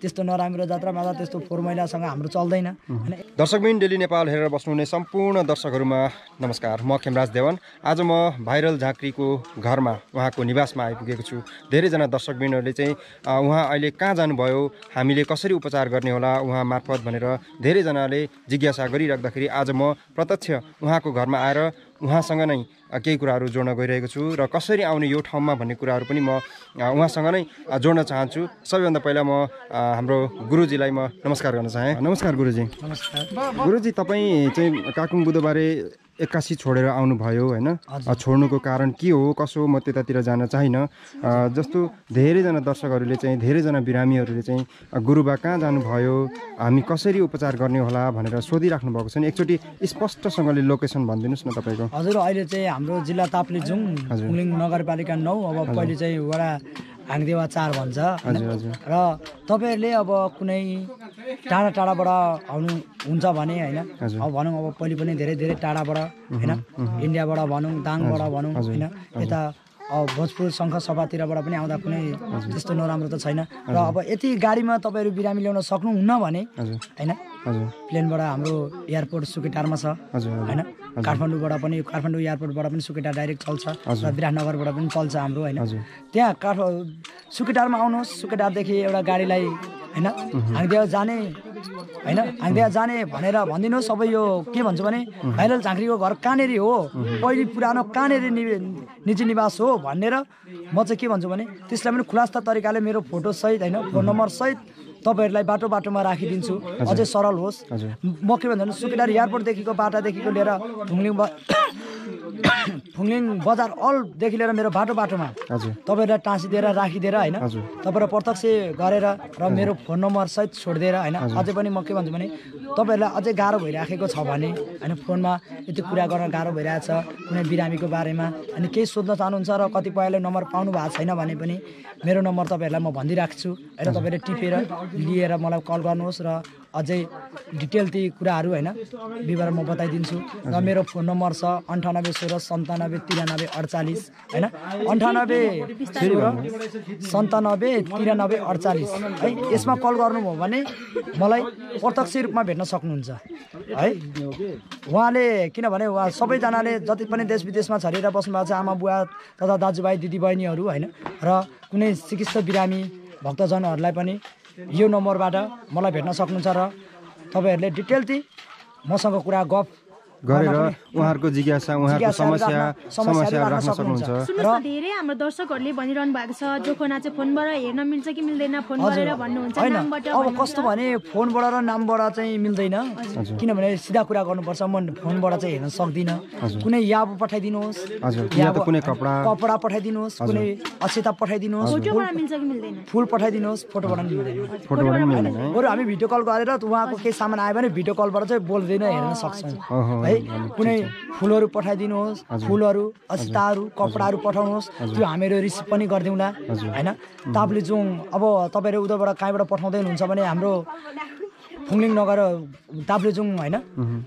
त्यस्तो नराम्रो जात्रामा त त्यस्तो फोहोर मैलासँग हाम्रो चल्दैन दर्शकबिन डेली नेपाल हेरेर बस्नुहुने सम्पूर्ण दर्शकहरूमा नमस्कार म खेमराज देवन आज म भाइरल झाँक्रीको घरमा उहाँको निवासमा आइपुगेको छु धेरैजना दर्शकबिनहरूले चाहिँ उहाँ अहिले कहाँ जानुभयो हामीले कसरी उपचार गर्ने होला उहाँ मार्फत भनेर धेरैजनाले जिज्ञासा गरिराख्दाखेरि आज म प्रत्यक्ष उहाँको घरमा आएर उहाँसँग नै केही कुराहरू जोड्न गइरहेको छु र कसरी आउने यो ठाउँमा भन्ने कुराहरू पनि म उहाँसँग नै जोड्न चाहन्छु सबैभन्दा पहिला म हाम्रो गुरुजीलाई म नमस्कार गर्न चाहेँ नमस्कार गुरुजी नमस्कार गुरुजी तपाईँ चाहिँ काकुङ बुधबारे एक्कासी छोडेर आउनुभयो होइन छोड्नुको कारण के हो कसो म त्यतातिर जान चाहिँ जस्तो धेरैजना दर्शकहरूले चाहिँ धेरैजना बिरामीहरूले चाहिँ गुरुबा कहाँ जानुभयो हामी कसरी उपचार गर्ने होला भनेर सोधिराख्नु भएको छ नि एकचोटि स्पष्टसँगले लोकेसन भनिदिनुहोस् न तपाईँको हजुर अहिले चाहिँ हाम्रो जिल्ला ताप्लेजुङ हजुर नगरपालिका नौ अब पहिले चाहिँ वडा हाङदेवा चार भन्छ हजुर हजुर र तपाईँहरूले अब कुनै टाढा टाढाबाट आउनु हुन्छ भने होइन अब भनौँ अब पहिले पनि धेरै धेरै टाढाबाट होइन इन्डियाबाट भनौँ दाङबाट भनौँ होइन यता अब भोजपुर शङ्ख सभातिरबाट पनि आउँदा कुनै त्यस्तो नराम्रो त छैन र अब यति गाडीमा तपाईँहरू बिरामी ल्याउन सक्नुहुन्न भने होइन प्लेनबाट हाम्रो एयरपोर्ट सुकेटारमा छ होइन काठमाडौँबाट पनि काठमाडौँ एयरपोर्टबाट पनि सुकेटार डाइरेक्ट चल्छ र विराटनगरबाट पनि चल्छ हाम्रो होइन त्यहाँ काठ सुकेटारमा आउनुहोस् सुकेटारदेखि एउटा गाडीलाई होइन हाँगदेव जाने होइन हाँगदेव जाने भनेर भनिदिनु सबै यो के भन्छु भने भाइरल झाँक्रीको घर कहाँनिर हो पहिले पुरानो कहाँनिर निजी निवास हो भनेर म चाहिँ के भन्छु भने त्यसलाई पनि खुलास्ता तरिकाले मेरो फोटोसहित होइन फोन नम्बरसहित तपाईँहरूलाई बाटो बाटोमा राखिदिन्छु अझै सरल होस् म के भने सुकेटार एयरपोर्टदेखिको बाटादेखिको लिएर थुङ्लिङ थुङ्लिङ बजार अलदेखि लिएर मेरो बाटो बाटोमा तपाईँलाई टाँसिदिएर राखिदिएर होइन तपाईँलाई प्रत्यक्ष गरेर र मेरो फोन नम्बर नम्बरसहित छोडिदिएर होइन अझै पनि म के भन्छु भने तपाईँहरूलाई अझै गाह्रो भइराखेको छ भने होइन फोनमा यति कुरा गर्न गाह्रो भइरहेको छ कुनै बिरामीको बारेमा अनि केही सोध्न चाहनुहुन्छ र कतिपयले नम्बर पाउनु भएको छैन भने पनि मेरो नम्बर तपाईँहरूलाई म भनिदिइराख्छु होइन तपाईँले टिपेर लिएर मलाई कल गर्नुहोस् र अझै डिटेल ती कुराहरू होइन विवरण म बताइदिन्छु र मेरो फोन नम्बर छ अन्ठानब्बे सोह्र सन्तानब्बे तिरानब्बे अडचालिस होइन अन्ठानब्बे सोह्र सन्तानब्बे तिरानब्बे अडचालिस है यसमा कल गर्नुभयो भने मलाई प्रत्यक्ष रूपमा भेट्न सक्नुहुन्छ है उहाँले किनभने उहाँ सबैजनाले जति पनि देश विदेशमा छरिएर भएको छ आमा बुवा तथा दाजुभाइ दिदीबहिनीहरू होइन र कुनै चिकित्सा बिरामी भक्तजनहरूलाई पनि यो नम्बरबाट मलाई भेट्न सक्नुहुन्छ र तपाईँहरूले डिटेल मसँग कुरा गफ गरेर उहाँहरूको जिज्ञासा उहाँहरूको समस्या समस्या राख्न सक्नुहुन्छ र धेरै हाम्रो दर्शकहरूले भनिरहनु भएको छ खोना चाहिँ फोनबाट हेर्न मिल्छ कि मिल्दैन फोन गरेर भन्नुहुन्छ अब कस्तो भने फोनबाट र नामबाट चाहिँ मिल्दैन किनभने सिधा कुरा गर्नुपर्छ म फोनबाट चाहिँ हेर्न सक्दिनँ कुनै याब पठाइदिनुहोस् या कुनै कपडा कपडा पठाइदिनुहोस् कुनै अक्षता पठाइदिनुहोस् फुल पठाइदिनुहोस् फोटोबाट मिल्दैन फोटोबाट बरु हामी भिडियो कल गरेर उहाँको केही सामान आयो भने भिडियो कलबाट चाहिँ बोल्दैन हेर्न सक्छौँ है कुनै फुलहरू पठाइदिनुहोस् फुलहरू अस्ताहरू कपडाहरू पठाउनुहोस् त्यो हामीहरू रिसिभ पनि गरिदिउँला होइन तपाईँले जुन अब तपाईँहरू उताबाट कहीँबाट पठाउँदै हुनुहुन्छ भने हाम्रो फुङलिङ नगर ताप्लेजुङ होइन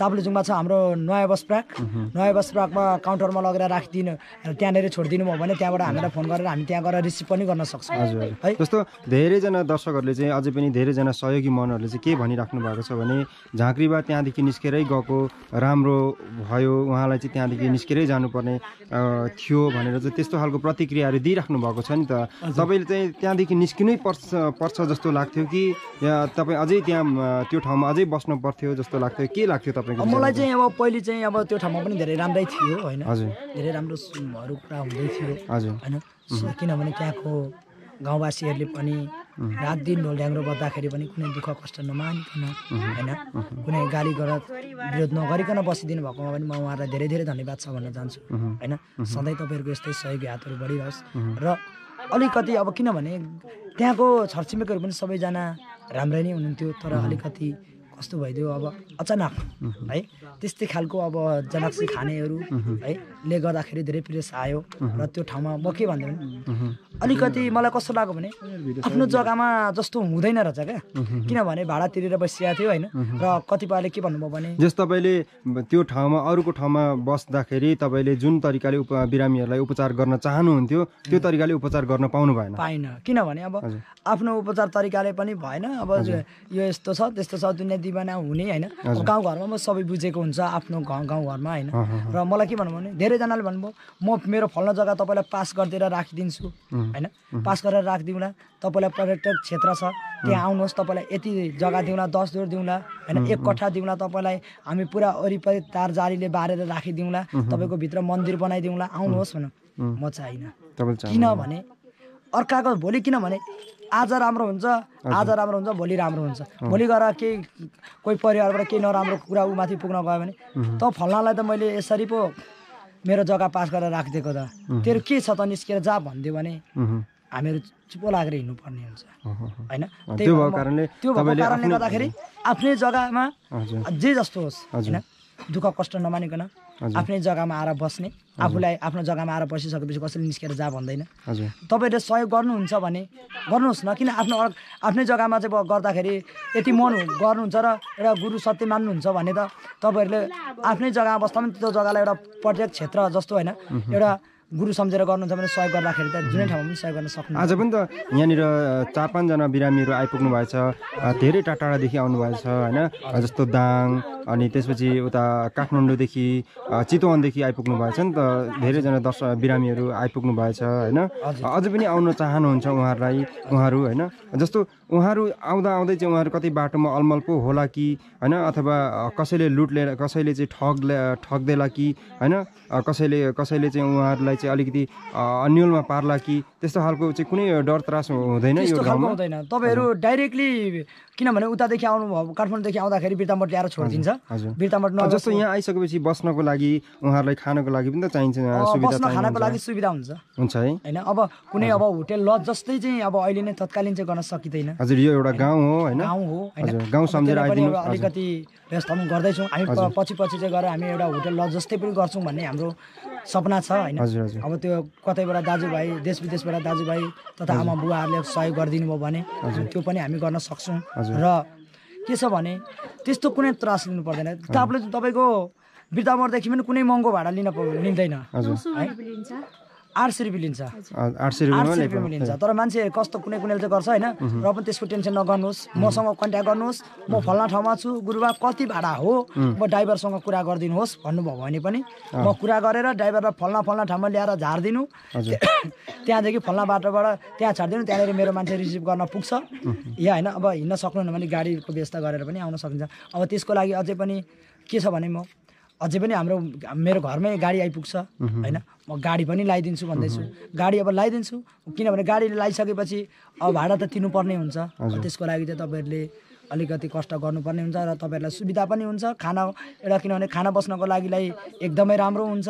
ताप्लेजुङमा छ हाम्रो नयाँ बस प्राक नयाँ बस प्राकमा काउन्टरमा लगेर राखिदिनु त्यहाँनिर छोडिदिनु भयो भने त्यहाँबाट हामीलाई फोन गरेर हामी त्यहाँ गएर रिसिभ पनि गर्न सक्छौँ हजुर है जस्तो धेरैजना दर्शकहरूले चाहिँ अझै पनि धेरैजना सहयोगी मनहरूले चाहिँ के भनिराख्नु भएको छ भने झाँक्रीबा त्यहाँदेखि निस्केरै गएको राम्रो भयो उहाँलाई चाहिँ त्यहाँदेखि निस्केरै जानुपर्ने थियो भनेर चाहिँ त्यस्तो खालको प्रतिक्रियाहरू दिइराख्नु भएको छ नि त तपाईँले चाहिँ त्यहाँदेखि निस्किनै पर्छ पर्छ जस्तो लाग्थ्यो कि तपाईँ अझै त्यहाँ त्यो ठाउँमा अझै बस्नु पर्थ्यो जस्तो लाग्थ्यो के लाग्थ्यो तपाईँको मलाई चाहिँ अब पहिले चाहिँ अब त्यो ठाउँमा पनि धेरै राम्रै थियो होइन हजुर धेरै राम्रोहरू कुरा हुँदै थियो हजुर होइन किनभने त्यहाँको गाउँवासीहरूले पनि रात दिन ढ्याङ्ग्रो बस्दाखेरि पनि कुनै दुःख कष्ट नमानिकन होइन कुनै गाली गर विरोध नगरिकन बसिदिनु भएकोमा पनि म उहाँहरूलाई धेरै धेरै धन्यवाद छ भन्न चाहन्छु होइन सधैँ तपाईँहरूको यस्तै सहयोग हातहरू बढिरहोस् र अलिकति अब किनभने त्यहाँको छरछिमेकीहरू पनि सबैजना राम्रै नै हुनुहुन्थ्यो तर अलिकति कस्तो भइदियो अब अचानक है त्यस्तै खालको अब जनाक्सी खानेहरू है ले गर्दाखेरि धेरै प्रेस आयो र त्यो ठाउँमा म के भन्दा पनि अलिकति मलाई कस्तो लाग्यो भने आफ्नो जग्गामा जस्तो हुँदैन रहेछ क्या किनभने भाडा तिरेर बसिरहेको थियो होइन र कतिपयले के भन्नुभयो भने जस्तो तपाईँले त्यो ठाउँमा अरूको ठाउँमा बस्दाखेरि तपाईँले जुन तरिकाले उप बिरामीहरूलाई उपचार गर्न चाहनुहुन्थ्यो त्यो तरिकाले उपचार गर्न पाउनु भएन पाइनँ किनभने अब आफ्नो उपचार तरिकाले पनि भएन अब यो यस्तो छ त्यस्तो छ दुनियाँ दिवाना हुने होइन गाउँघरमा म सबै बुझेको हुन्छ आफ्नो गाउँ घरमा होइन र मलाई के भन्नु भने धेरैजनाले भन्नुभयो म मेरो फल्न जग्गा तपाईँलाई पास गरिदिएर राखिदिन्छु होइन पास गरेर राखिदिउँला तपाईँलाई पर्यटक क्षेत्र छ त्यहाँ आउनुहोस् तपाईँलाई यति जग्गा दिउँला दस दुर दिउँला होइन एक कट्ठा दिउँला तपाईँलाई हामी पुरा वरिपरि तार जारीले बारेर राखिदिउँला तपाईँको भित्र मन्दिर बनाइदिउँला आउनुहोस् भनौँ म चाहिँ होइन किनभने अर्काको भोलि किनभने आज राम्रो हुन्छ आज राम्रो हुन्छ भोलि राम्रो हुन्छ भोलि गएर केही कोही परिवारबाट केही नराम्रो कुरा ऊ माथि पुग्न गयो भने त फल्नालाई त मैले यसरी पो मेरो जग्गा पास गरेर राखिदिएको त तेरो के छ त निस्केर जा भनिदियो भने हामीहरू चुपो लागेर हिँड्नुपर्ने हुन्छ होइन त्यो भएको कारणले त्यो भएको कारणले गर्दाखेरि आफ्नै जग्गामा जे जस्तो होस् होइन दुःख कष्ट नमानिकन आफ्नै जग्गामा आएर बस्ने आफूलाई आफ्नो जग्गामा आएर बसिसकेपछि कसैले निस्केर जा भन्दैन तपाईँहरूले सहयोग गर्नुहुन्छ भने गर्नुहोस् न किन आफ्नो आफ्नै जग्गामा चाहिँ गर्दाखेरि यति मन गर्नुहुन्छ र एउटा गुरु सत्य मान्नुहुन्छ भने त तपाईँहरूले आफ्नै जग्गामा बस्दा पनि त्यो जग्गालाई एउटा पर्यटक क्षेत्र जस्तो होइन एउटा गुरु सम्झेर गर्नुहुन्छ भने सहयोग गर्दाखेरि त जुनै ठाउँमा पनि सहयोग गर्न सक्नु आज पनि त यहाँनिर चार पाँचजना बिरामीहरू आइपुग्नु भएछ धेरै टाढा टाढादेखि छ होइन जस्तो दाङ अनि त्यसपछि उता काठमाडौँदेखि चितवनदेखि आइपुग्नु भएछ नि त धेरैजना दर्श बिरामीहरू आइपुग्नु भएछ होइन अझै पनि आउन चाहनुहुन्छ उहाँहरूलाई उहाँहरू होइन जस्तो उहाँहरू आउँदा आउँदै चाहिँ उहाँहरू कति बाटोमा अलमल पो होला कि होइन अथवा कसैले लुट कसैले चाहिँ ठग ठग्दैला कि होइन कसैले कसैले चाहिँ उहाँहरूलाई तपाईँलाई चाहिँ अलिकति अन्यलमा पार्ला कि त्यस्तो खालको चाहिँ कुनै डर त्रास हुँदैन यो गाउँमा हुँदैन तपाईँहरू डाइरेक्टली किनभने उतादेखि आउनुभयो काठमाडौँदेखि आउँदाखेरि बिर्तामठ ल्याएर छोडिदिन्छ बिर्तामठ जस्तो यहाँ आइसकेपछि बस्नको लागि उहाँहरूलाई खानको लागि पनि त चाहिन्छ बस्न खानको लागि सुविधा हुन्छ हुन्छ है होइन अब कुनै अब होटेल लज जस्तै चाहिँ अब अहिले नै तत्कालीन चाहिँ गर्न सकिँदैन हजुर यो एउटा गाउँ हो होइन गाउँ हो गाउँ सम्झेर अलिकति व्यवस्था पनि गर्दैछौँ हामी पछि पछि चाहिँ गएर हामी एउटा होटेल लज जस्तै पनि गर्छौँ भन्ने हाम्रो सपना छ होइन अब त्यो कतैबाट दाजुभाइ देश विदेशबाट दाजुभाइ तथा आमा बुवाहरूले सहयोग गरिदिनु भयो भने त्यो पनि हामी गर्न सक्छौँ र के छ भने त्यस्तो कुनै त्रास लिनु पर्दैन तपाईँले तपाईँको बिर्ता पनि कुनै महँगो भाडा लिन लिँदैन है आठ सय रुपियाँ लिन्छ आठ सय रुपियाँमा लिन्छ तर मान्छे कस्तो कुनै कुनैले चाहिँ गर्छ होइन र पनि त्यसको टेन्सन नगर्नुहोस् मसँग कन्ट्याक्ट गर्नुहोस् म फल्ना ठाउँमा छु गुरुबा कति भाडा हो म ड्राइभरसँग कुरा गरिदिनुहोस् भन्नुभयो भने पनि म कुरा गरेर ड्राइभरलाई फल्ना फल्ना ठाउँमा ल्याएर झारिदिनु त्यहाँदेखि फल्ना बाटोबाट त्यहाँ छाडिदिनु त्यहाँनिर मेरो मान्छे रिसिभ गर्न पुग्छ या होइन अब हिँड्न सक्नुहुन्न भने गाडीको व्यवस्था गरेर पनि आउन सकिन्छ अब त्यसको लागि अझै पनि के छ भने म अझै पनि हाम्रो मेरो घरमै गाडी आइपुग्छ होइन म गाडी पनि लगाइदिन्छु भन्दैछु गाडी अब लगाइदिन्छु किनभने गाडी लगाइसकेपछि अब भाडा त तिर्नुपर्ने हुन्छ त्यसको लागि चाहिँ तपाईँहरूले अलिकति कष्ट गर्नुपर्ने हुन्छ र तपाईँहरूलाई सुविधा पनि हुन्छ खाना एउटा किनभने खाना बस्नको लागिलाई एकदमै राम्रो हुन्छ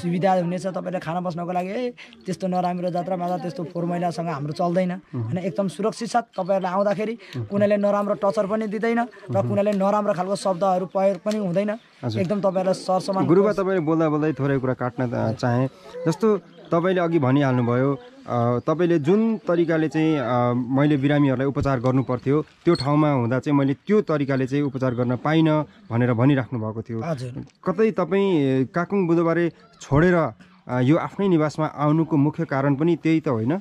सुविधा हुनेछ तपाईँहरूले खाना बस्नको लागि ए त्यस्तो नराम्रो जात्रा माझा त्यस्तो फोहोर मैलासँग हाम्रो चल्दैन होइन एकदम सुरक्षित साथ तपाईँहरूलाई आउँदाखेरि कुनैले नराम्रो टचर पनि दिँदैन र कुनैले नराम्रो खालको शब्दहरू प्रयोग पनि हुँदैन एकदम तपाईँहरूलाई सरसमान गुरुबा तपाईँले बोल्दा बोल्दै थोरै कुरा काट्न चाहे जस्तो तपाईँले अघि भनिहाल्नुभयो तपाईँले जुन तरिकाले चाहिँ मैले बिरामीहरूलाई उपचार गर्नुपर्थ्यो त्यो ठाउँमा हुँदा चाहिँ मैले त्यो तरिकाले चाहिँ उपचार गर्न पाइनँ भनेर भनिराख्नु भएको थियो कतै तपाईँ काकुङ बुधबारे छोडेर यो आफ्नै निवासमा आउनुको मुख्य कारण पनि त्यही त होइन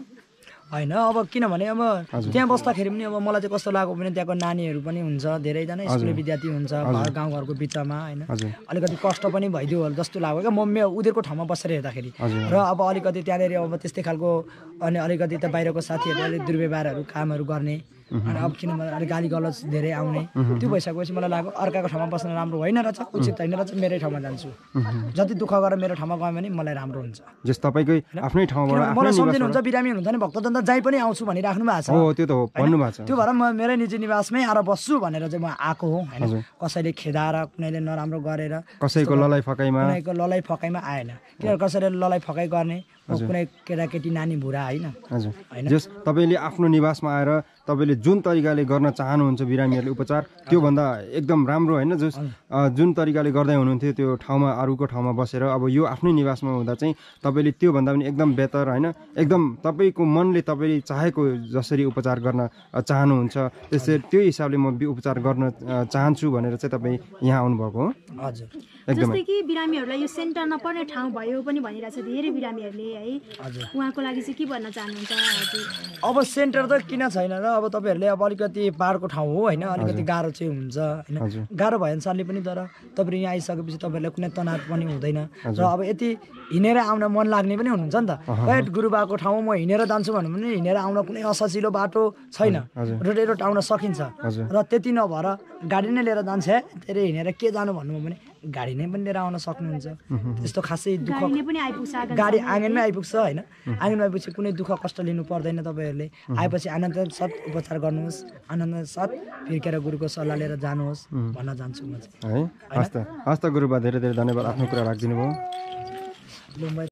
होइन अब किनभने अब त्यहाँ बस्दाखेरि पनि अब मलाई चाहिँ कस्तो लाग्यो भने त्यहाँको नानीहरू पनि हुन्छ धेरैजना स्कुल विद्यार्थी हुन्छ घर गाउँ घरको बिचमा होइन अलिकति कष्ट पनि भइदियो होला जस्तो लाग्यो क्या म उनीहरूको ठाउँमा बसेर हेर्दाखेरि र अब अलिकति त्यहाँनिर अब त्यस्तै खालको अनि अलिकति त बाहिरको साथीहरूले दुर्व्यवहारहरू कामहरू गर्ने अनि अब किन मलाई अलिक गाली गलत धेरै आउने त्यो भइसकेपछि मलाई लाग्यो अर्काको ठाउँमा बस्न राम्रो होइन रहेछ उचित होइन रहेछ मेरै ठाउँमा जान्छु जति दुःख गरेर मेरो ठाउँमा गयो भने मलाई राम्रो हुन्छ जस तपाईँकै आफ्नै ठाउँबाट मलाई सम्झिनुहुन्छ बिरामी हुनुहुन्छ नि भक्त त जहीँ पनि आउँछु भनिराख्नु भएको छ हो त्यो त हो भन्नु भएको छ त्यो भएर म मेरै निजी निवासमै आएर बस्छु भनेर चाहिँ म आएको हो होइन कसैले खेदाएर कुनैले नराम्रो गरेर कसैको ललाइ फकाइमा कसैको ललाइ फकाइमा आएन किनभने कसैले ललाइ फकाइ गर्ने कुनै केटाकेटी नानी बुढा होइन होइन जस तपाईँले आफ्नो निवासमा आएर तपाईँले जुन तरिकाले गर्न चाहनुहुन्छ बिरामीहरूले उपचार त्योभन्दा एकदम राम्रो होइन जस जुन तरिकाले गर्दै हुनुहुन्थ्यो त्यो ठाउँमा अरूको ठाउँमा बसेर अब यो आफ्नै निवासमा हुँदा चाहिँ तपाईँले त्योभन्दा पनि एकदम बेहतर होइन एकदम तपाईँको मनले तपाईँले चाहेको जसरी उपचार गर्न चाहनुहुन्छ त्यसरी त्यो हिसाबले म उपचार गर्न चाहन्छु भनेर चाहिँ तपाईँ यहाँ आउनुभएको हो हजुर जस्तै कि बिरामीहरूलाई यो सेन्टर नपर्ने ठाउँ भयो पनि भनिरहेको धेरै बिरामीहरूले है उहाँको लागि चाहिँ के भन्न चाहनुहुन्छ अब सेन्टर त किन छैन र अब तपाईँहरूले अब अलिकति पाहाडको ठाउँ हो होइन अलिकति गाह्रो चाहिँ हुन्छ होइन गाह्रो भयो अनुसारले पनि तर तपाईँहरू यहाँ आइसकेपछि तपाईँहरूलाई कुनै तनाव पनि हुँदैन र अब यति हिँडेर आउन मन लाग्ने पनि हुनुहुन्छ नि त पेट गुरुबाको ठाउँ म हिँडेर जान्छु भन्यो भने हिँडेर आउन कुनै असजिलो बाटो छैन रोटेरोट आउन सकिन्छ र त्यति नभएर गाडी नै लिएर जान्छ धेरै हिँडेर के जानु भन्नुभयो भने गाडी नै पनि लिएर आउन सक्नुहुन्छ त्यस्तो खासै दुःख गाडी आँगनमै आइपुग्छ होइन आँगनमा आइपुग्छ कुनै दुःख कष्ट लिनु पर्दैन तपाईँहरूले आएपछि आनन्द साथ उपचार गर्नुहोस् आनन्द साथ फिर्केर गुरुको सल्लाह लिएर जानुहोस् भन्न चाहन्छु म चाहिँ है हस् त गुरुबा धेरै धेरै धन्यवाद आफ्नो कुरा राखिदिनु भयो